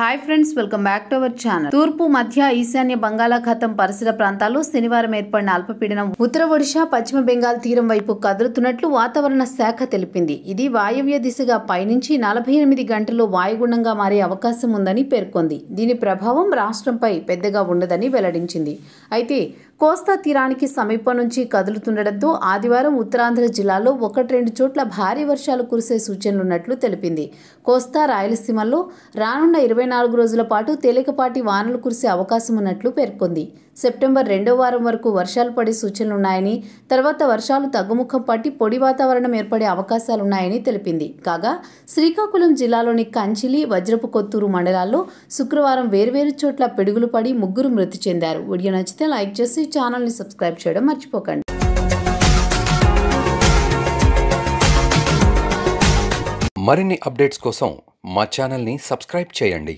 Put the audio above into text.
hi friends welcome back to our channel తూర్పు మధ్య ఈశాన్య బంగాళాఖాతం పరిసర ప్రాంతాల్లో శనివారం ఏర్పడిన అల్పపీడనం ఉత్తర ఒడిశా పశ్చిమ బెంగాల్ తీరం వైపు కదులుతున్నట్లు వాతావరణ శాఖ తెలిపింది ఇది వాయవ్య దిశగా పైనుంచి నలభై ఎనిమిది గంటల్లో వాయుగుండంగా మారే అవకాశం ఉందని పేర్కొంది దీని ప్రభావం రాష్ట్రంపై పెద్దగా ఉండదని వెల్లడించింది అయితే కోస్తా తీరానికి సమీపం నుంచి కదులుతుండటంతో ఆదివారం ఉత్తరాంధ్ర జిల్లాలో ఒకటి రెండు చోట్ల భారీ వర్షాలు కురిసే సూచనలున్నట్లు తెలిపింది కోస్తా రాయలసీమలో రానున్న ఇరవై నాలుగు రోజుల పాటు తేలికపాటి వానలు కురిసే అవకాశం ఉన్నట్లు పేర్కొంది సెప్టెంబర్ రెండో వారం వరకు వర్షాలు పడే సూచనలున్నాయని తర్వాత వర్షాలు తగ్గుముఖం పట్టి పొడి వాతావరణం ఏర్పడే అవకాశాలున్నాయని తెలిపింది కాగా శ్రీకాకుళం జిల్లాలోని కంచిలి వజ్రపు కొత్తూరు మండలాల్లో శుక్రవారం వేర్వేరు చోట్ల పిడుగులు పడి ముగ్గురు మృతి చెందారు వీడియో నచ్చితే లైక్ చేసి దయచేసి ఛానల్ని సబ్స్క్రైబ్ చేయడం మర్చిపోకండి మరిన్ని అప్డేట్స్ కోసం మా ఛానల్ని సబ్స్క్రైబ్ చేయండి